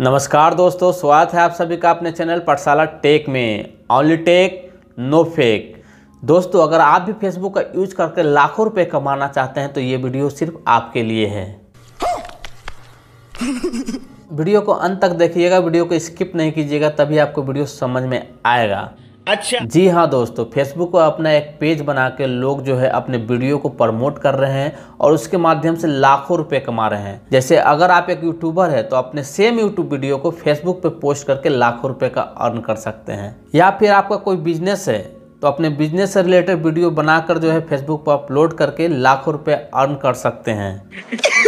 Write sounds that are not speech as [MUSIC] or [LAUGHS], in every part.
नमस्कार दोस्तों स्वागत है आप सभी का अपने चैनल पठशाला टेक में ऑनली टेक नो फेक दोस्तों अगर आप भी फेसबुक का यूज करके लाखों रुपए कमाना चाहते हैं तो ये वीडियो सिर्फ आपके लिए है वीडियो को अंत तक देखिएगा वीडियो को स्किप नहीं कीजिएगा तभी आपको वीडियो समझ में आएगा अच्छा जी हाँ दोस्तों फेसबुक पर अपना एक पेज बना के लोग जो है अपने वीडियो को प्रमोट कर रहे हैं और उसके माध्यम से लाखों रुपए कमा रहे हैं जैसे अगर आप एक यूट्यूबर है तो अपने सेम यूट्यूब वीडियो को फेसबुक पे पोस्ट करके लाखों रुपए का अर्न कर सकते हैं या फिर आपका कोई बिजनेस है तो अपने बिजनेस से रिलेटेड वीडियो बनाकर जो है फेसबुक पर अपलोड करके लाखों रुपये अर्न कर सकते हैं [LAUGHS]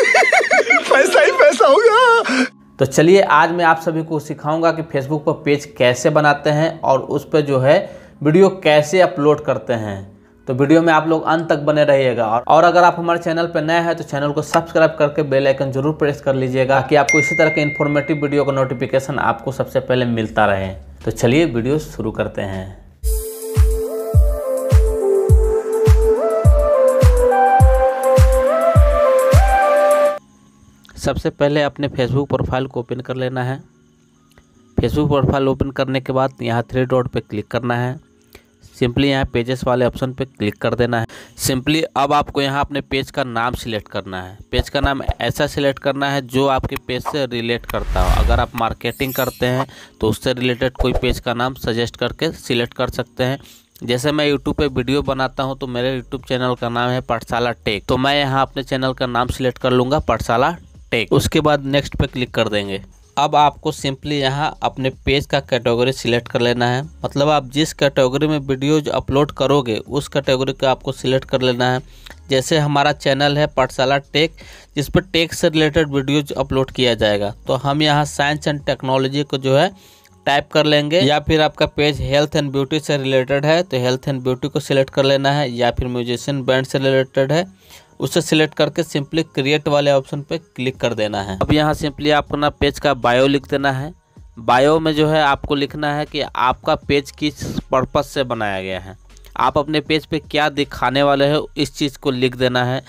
तो चलिए आज मैं आप सभी को सिखाऊंगा कि फेसबुक पर पेज कैसे बनाते हैं और उस पर जो है वीडियो कैसे अपलोड करते हैं तो वीडियो में आप लोग अंत तक बने रहिएगा और अगर आप हमारे चैनल पर नए हैं तो चैनल को सब्सक्राइब करके बेल आइकन जरूर प्रेस कर लीजिएगा कि आपको इसी तरह के इन्फॉर्मेटिव वीडियो का नोटिफिकेशन आपको सबसे पहले मिलता रहे तो चलिए वीडियो शुरू करते हैं सबसे पहले अपने फेसबुक प्रोफाइल को ओपन कर लेना है फेसबुक प्रोफाइल ओपन करने के बाद यहाँ थ्री डॉट पर क्लिक करना है सिंपली यहाँ पेजेस वाले ऑप्शन पे क्लिक कर देना है सिंपली अब आपको यहाँ अपने पेज का नाम सिलेक्ट करना है पेज का नाम ऐसा सिलेक्ट करना है जो आपके पेज से रिलेट करता हो अगर आप मार्केटिंग करते हैं तो उससे रिलेटेड कोई पेज का नाम सजेस्ट करके सिलेक्ट कर सकते हैं जैसे मैं YouTube पे वीडियो बनाता हूँ तो मेरे YouTube चैनल का नाम है पाठशाला टेक तो मैं यहाँ अपने चैनल का नाम सिलेक्ट कर लूँगा पाठशाला टेक उसके बाद नेक्स्ट पे क्लिक कर देंगे अब आपको सिंपली यहाँ अपने पेज का कैटेगरी सिलेक्ट कर लेना है मतलब आप जिस कैटेगरी में वीडियोज अपलोड करोगे उस कैटेगरी का आपको सिलेक्ट कर लेना है जैसे हमारा चैनल है पाठशाला टेक जिस पर टेक से रिलेटेड वीडियोज अपलोड किया जाएगा तो हम यहाँ साइंस एंड टेक्नोलॉजी को जो है टाइप कर लेंगे या फिर आपका पेज हेल्थ एंड ब्यूटी से रिलेटेड है तो हेल्थ एंड ब्यूटी को सिलेक्ट कर लेना है या फिर म्यूजिशियन बैंड से रिलेटेड है उसे सिलेक्ट करके सिंपली क्रिएट वाले ऑप्शन पे क्लिक कर देना है अब यहाँ सिंपली आपको ना पेज का बायो लिख देना है बायो में जो है आपको लिखना है कि आपका पेज किस पर्पज़ से बनाया गया है आप अपने पेज पे क्या दिखाने वाले हो इस चीज़ को लिख देना है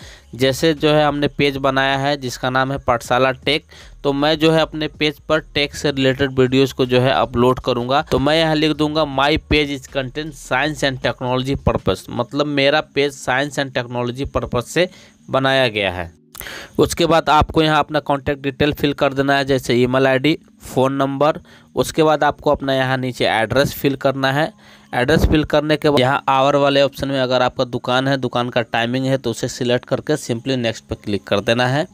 जैसे जो है हमने पेज बनाया है जिसका नाम है पाठशाला टेक तो मैं जो है अपने पेज पर टेक से रिलेटेड वीडियोस को जो है अपलोड करूंगा तो मैं यहाँ लिख दूंगा my page is content science and technology purpose मतलब मेरा page science and technology purpose से बनाया गया है उसके बाद आपको यहाँ अपना कॉन्टैक्ट डिटेल फिल कर देना है जैसे ईमेल आईडी फ़ोन नंबर उसके बाद आपको अपना यहाँ नीचे एड्रेस फिल करना है एड्रेस फिल करने के बाद यहाँ आवर वाले ऑप्शन में अगर आपका दुकान है दुकान का टाइमिंग है तो उसे सिलेक्ट करके सिंपली नेक्स्ट पर क्लिक कर देना है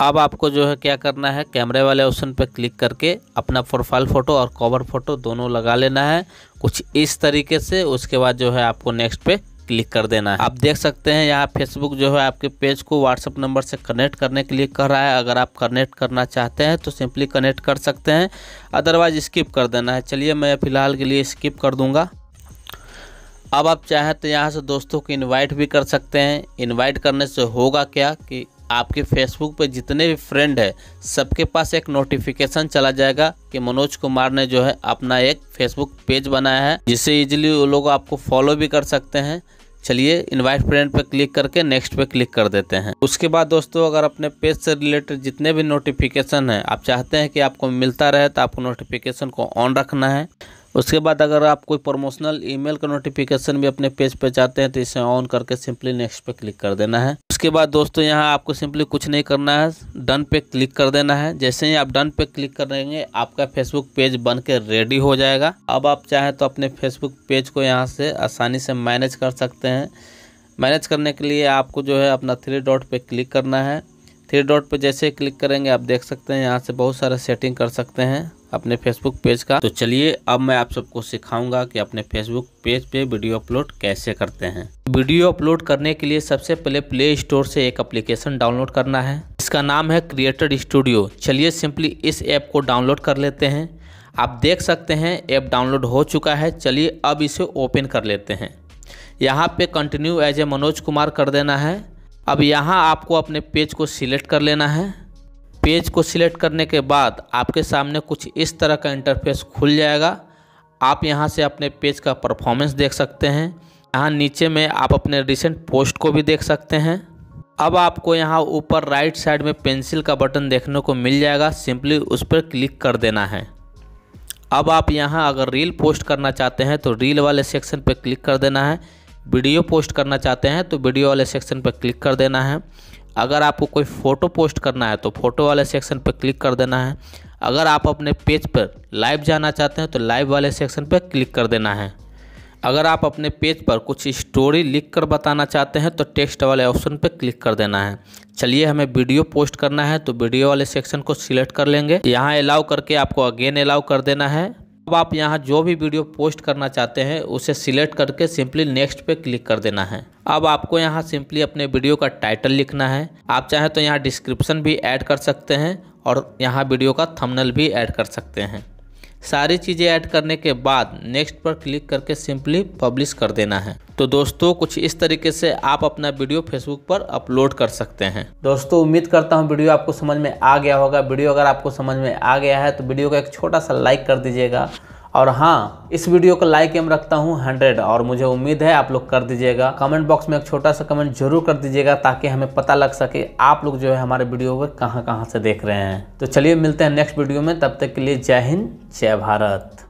अब आपको जो है क्या करना है कैमरे वाले ऑप्शन पर क्लिक करके अपना प्रोफाइल फ़ोटो और कवर फ़ोटो दोनों लगा लेना है कुछ इस तरीके से उसके बाद जो है आपको नेक्स्ट पे क्लिक कर देना है आप देख सकते हैं यहाँ फेसबुक जो है आपके पेज को व्हाट्सअप नंबर से कनेक्ट करने के लिए कह कर रहा है अगर आप कनेक्ट करना चाहते हैं तो सिंपली कनेक्ट कर सकते हैं अदरवाइज स्किप कर देना है चलिए मैं फ़िलहाल के लिए स्किप कर दूँगा अब आप चाहें तो यहाँ से दोस्तों को इनवाइट भी कर सकते हैं इनवाइट करने से होगा क्या कि आपके फेसबुक पे जितने भी फ्रेंड है सबके पास एक नोटिफिकेशन चला जाएगा कि मनोज कुमार ने जो है अपना एक फेसबुक पेज बनाया है जिससे इजीली वो लोग आपको फॉलो भी कर सकते हैं चलिए इनवाइट फ्रेंड पे क्लिक करके नेक्स्ट पे क्लिक कर देते हैं उसके बाद दोस्तों अगर अपने पेज से रिलेटेड जितने भी नोटिफिकेशन हैं आप चाहते हैं कि आपको मिलता रहे तो आपको नोटिफिकेशन को ऑन रखना है उसके बाद अगर आप कोई प्रमोशनल ईमेल का नोटिफिकेशन भी अपने पेज पे चाहते हैं तो इसे ऑन करके सिंपली नेक्स्ट पे क्लिक कर देना है उसके बाद दोस्तों यहाँ आपको सिंपली कुछ नहीं करना है डन पे क्लिक कर देना है जैसे ही आप डन पे क्लिक कर आपका फेसबुक पेज बन के रेडी हो जाएगा अब आप चाहें तो अपने फेसबुक पेज को यहाँ से आसानी से मैनेज कर सकते हैं मैनेज करने के लिए आपको जो है अपना थ्री डॉट पर क्लिक करना है थ्री डॉट पर जैसे क्लिक करेंगे आप देख सकते हैं यहाँ से बहुत सारे सेटिंग कर सकते हैं अपने फेसबुक पेज का तो चलिए अब मैं आप सबको सिखाऊंगा कि अपने फेसबुक पेज पे वीडियो अपलोड कैसे करते हैं वीडियो अपलोड करने के लिए सबसे पहले प्ले स्टोर से एक एप्लीकेशन डाउनलोड करना है इसका नाम है क्रिएटर स्टूडियो चलिए सिंपली इस ऐप को डाउनलोड कर लेते हैं आप देख सकते हैं ऐप डाउनलोड हो चुका है चलिए अब इसे ओपन कर लेते हैं यहाँ पे continue as a Manoj Kumar कर देना है अब यहाँ आपको अपने पेज को सिलेक्ट कर लेना है पेज को सिलेक्ट करने के बाद आपके सामने कुछ इस तरह का इंटरफेस खुल जाएगा आप यहाँ से अपने पेज का परफॉर्मेंस देख सकते हैं यहाँ नीचे में आप अपने रिसेंट पोस्ट को भी देख सकते हैं अब आपको यहाँ ऊपर राइट साइड में पेंसिल का बटन देखने को मिल जाएगा सिंपली उस पर क्लिक कर देना है अब आप यहाँ अगर रील पोस्ट करना चाहते हैं तो रील वाले सेक्शन पर क्लिक कर देना है वीडियो पोस्ट करना चाहते हैं तो वीडियो वाले सेक्शन पर क्लिक कर देना है अगर आपको कोई फ़ोटो पोस्ट करना है तो फ़ोटो वाले सेक्शन पर क्लिक कर देना है अगर आप अपने पेज पर लाइव जाना चाहते हैं तो लाइव वाले सेक्शन पर क्लिक कर देना है अगर आप अपने पेज पर कुछ स्टोरी लिख कर बताना चाहते हैं तो टेक्स्ट वाले ऑप्शन पर क्लिक कर देना है चलिए हमें वीडियो पोस्ट करना है तो वीडियो वाले सेक्शन को सिलेक्ट कर लेंगे यहाँ अलाउ करके आपको अगेन अलाउ कर देना है अब आप यहाँ जो भी वीडियो पोस्ट करना चाहते हैं उसे सिलेक्ट करके सिंपली नेक्स्ट पे क्लिक कर देना है अब आपको यहाँ सिंपली अपने वीडियो का टाइटल लिखना है आप चाहें तो यहाँ डिस्क्रिप्शन भी ऐड कर सकते हैं और यहाँ वीडियो का थंबनेल भी ऐड कर सकते हैं सारी चीज़ें ऐड करने के बाद नेक्स्ट पर क्लिक करके सिंपली पब्लिश कर देना है तो दोस्तों कुछ इस तरीके से आप अपना वीडियो फेसबुक पर अपलोड कर सकते हैं दोस्तों उम्मीद करता हूँ वीडियो आपको समझ में आ गया होगा वीडियो अगर आपको समझ में आ गया है तो वीडियो का एक छोटा सा लाइक कर दीजिएगा और हाँ इस वीडियो को लाइक एम रखता हूँ हंड्रेड और मुझे उम्मीद है आप लोग कर दीजिएगा कमेंट बॉक्स में एक छोटा सा कमेंट जरूर कर दीजिएगा ताकि हमें पता लग सके आप लोग जो है हमारे वीडियो को कहाँ कहाँ से देख रहे हैं तो चलिए मिलते हैं नेक्स्ट वीडियो में तब तक के लिए जय हिंद जय भारत